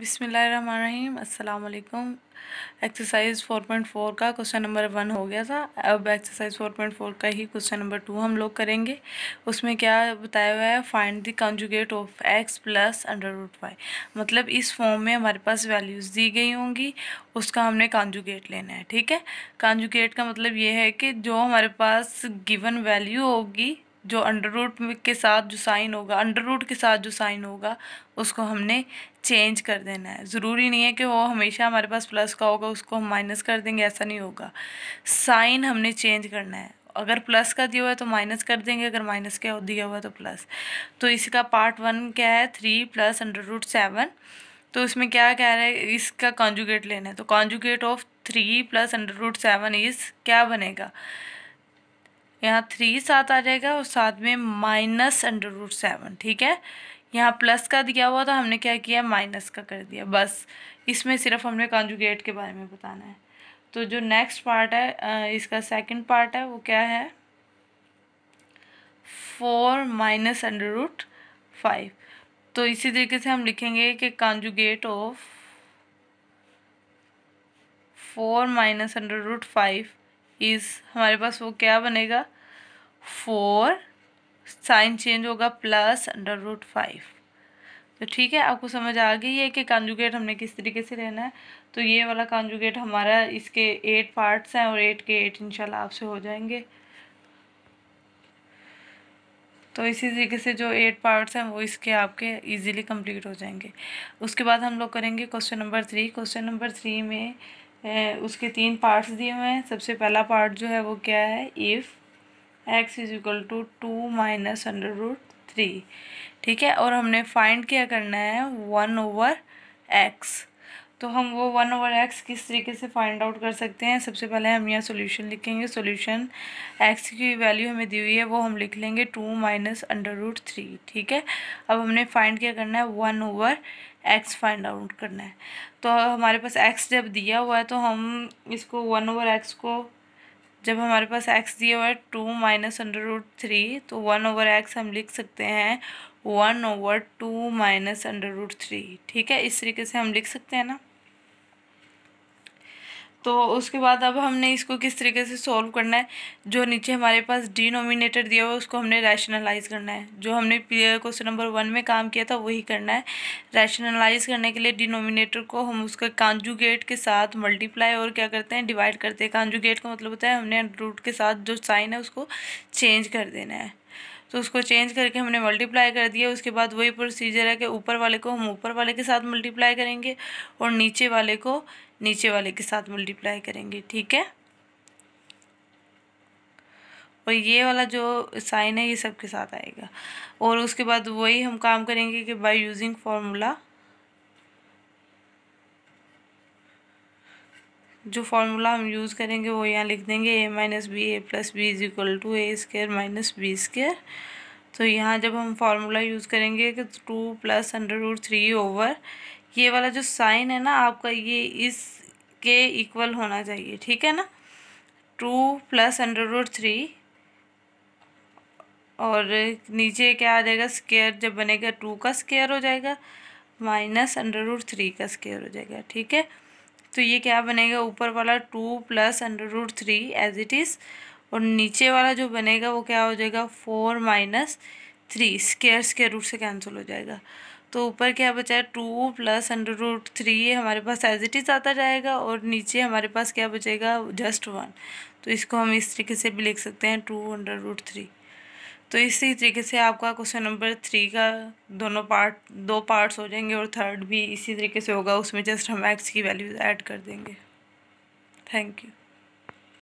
बिसमीम अल्लाम एक्सरसाइज 4.4 का क्वेश्चन नंबर वन हो गया था अब एक्सरसाइज 4.4 का ही क्वेश्चन नंबर टू हम लोग करेंगे उसमें क्या बताया हुआ है find the conjugate of x plus under root y मतलब इस फॉर्म में हमारे पास वैल्यूज़ दी गई होंगी उसका हमने कंजुगेट लेना है ठीक है कंजुगेट का मतलब ये है कि जो हमारे पास गिवन वैल्यू होगी जो अंडर रूट के साथ जो साइन होगा अंडर रूट के साथ जो साइन होगा उसको हमने चेंज कर देना है ज़रूरी नहीं है कि वो हमेशा हमारे पास प्लस का होगा उसको हम माइनस कर देंगे ऐसा नहीं होगा साइन हमने चेंज करना है अगर प्लस का दिया हुआ है तो माइनस कर देंगे अगर माइनस का दिया हुआ है तो प्लस तो इसका पार्ट वन क्या है three plus under root seven तो इसमें क्या कह रहा है इसका कॉन्जुगेट लेना है तो conjugate of three plus under root seven is क्या बनेगा यहाँ थ्री साथ आ जाएगा और साथ में माइनस अंडर रूट सेवन ठीक है यहाँ प्लस का दिया हुआ था हमने क्या किया माइनस का कर दिया बस इसमें सिर्फ हमने कॉन्जुगेट के बारे में बताना है तो जो नेक्स्ट पार्ट है इसका सेकंड पार्ट है वो क्या है four minus under root five तो इसी तरीके से हम लिखेंगे कि conjugate of four minus under root five is हमारे पास वो क्या बनेगा फोर साइन चेंज होगा प्लस अंडर रूट फाइव तो ठीक है आपको समझ आ गई है कि कॉन्जुगेट हमने किस तरीके से रहना है तो ये वाला कॉन्जुगेट हमारा इसके एट पार्ट्स हैं और एट के एट इंशाल्लाह आपसे हो जाएंगे तो इसी तरीके से जो एट पार्ट्स हैं वो इसके आपके इजीली कंप्लीट हो जाएंगे उसके बाद हम लोग करेंगे question number three question number three में उसके तीन पार्ट्स दिए हुए हैं सबसे पहला पार्ट जो है वो क्या है if x is equal to two minus under root three ठीक है और हमने फाइंड क्या करना है वन ओवर एक्स तो हम वो वन ओवर एक्स किस तरीके से फाइंड आउट कर सकते हैं सबसे पहले हम यहाँ सोल्यूशन लिखेंगे सोल्यूशन एक्स की वैल्यू हमें दी हुई है वो हम लिख लेंगे two minus under root three ठीक है अब हमने फाइंड क्या करना है one over x find out करना है तो हमारे पास एक्स जब दिया हुआ है तो हम इसको वन ओवर एक्स को जब हमारे पास एक्स दिया हुआ है two minus under root three तो वन ओवर एक्स हम लिख सकते हैं one over two minus under root three ठीक है इस तरीके से हम लिख सकते हैं ना तो उसके बाद अब हमने इसको किस तरीके से सॉल्व करना है जो नीचे हमारे पास डिनोमिनेटर दिया हुआ उसको हमने रैशनलाइज करना है जो हमने क्वेश्चन नंबर वन में काम किया था वही करना है रैशनलाइज करने के लिए डिनोमिनेटर को हम उसका कांजुगेट के साथ मल्टीप्लाई और क्या करते हैं डिवाइड करते हैं कांजुगेट का मतलब होता है हमने रूट के साथ जो साइन है उसको चेंज कर देना है तो उसको चेंज करके हमने मल्टीप्लाई कर दिया उसके बाद वही प्रोसीजर है कि ऊपर वाले को हम ऊपर वाले के साथ मल्टीप्लाई करेंगे और नीचे वाले को नीचे वाले के साथ मल्टीप्लाई करेंगे ठीक है और ये वाला जो साइन है ये सब के साथ आएगा और उसके बाद वही हम काम करेंगे कि बाय यूजिंग फार्मूला जो फार्मूला हम यूज़ करेंगे वो यहाँ लिख देंगे a minus b a plus b is equal to a square minus b square तो यहाँ जब हम फार्मूला यूज़ करेंगे कि two plus under root three over ये वाला जो साइन है ना आपका ये इस के इक्वल होना चाहिए ठीक है ना two plus under root three और नीचे क्या आ जाएगा स्केयर जब बनेगा टू का स्केयर हो जाएगा माइनस अंडर रूट थ्री का स्केयर हो जाएगा ठीक है तो ये क्या बनेगा ऊपर वाला two plus under root three as it is और नीचे वाला जो बनेगा वो क्या हो जाएगा four minus three square square root से कैंसिल हो जाएगा तो ऊपर क्या बचा है two plus under root three हमारे पास एज इट इज़ आता जाएगा और नीचे हमारे पास क्या बचेगा जस्ट वन तो इसको हम इस तरीके से भी लिख सकते हैं टू अंडर रूट थ्री तो इसी तरीके से आपका क्वेश्चन नंबर थ्री का दोनों पार्ट दो पार्ट्स हो जाएंगे और थर्ड भी इसी तरीके से होगा उसमें जस्ट हम एक्स की वैल्यूज़ ऐड कर देंगे थैंक यू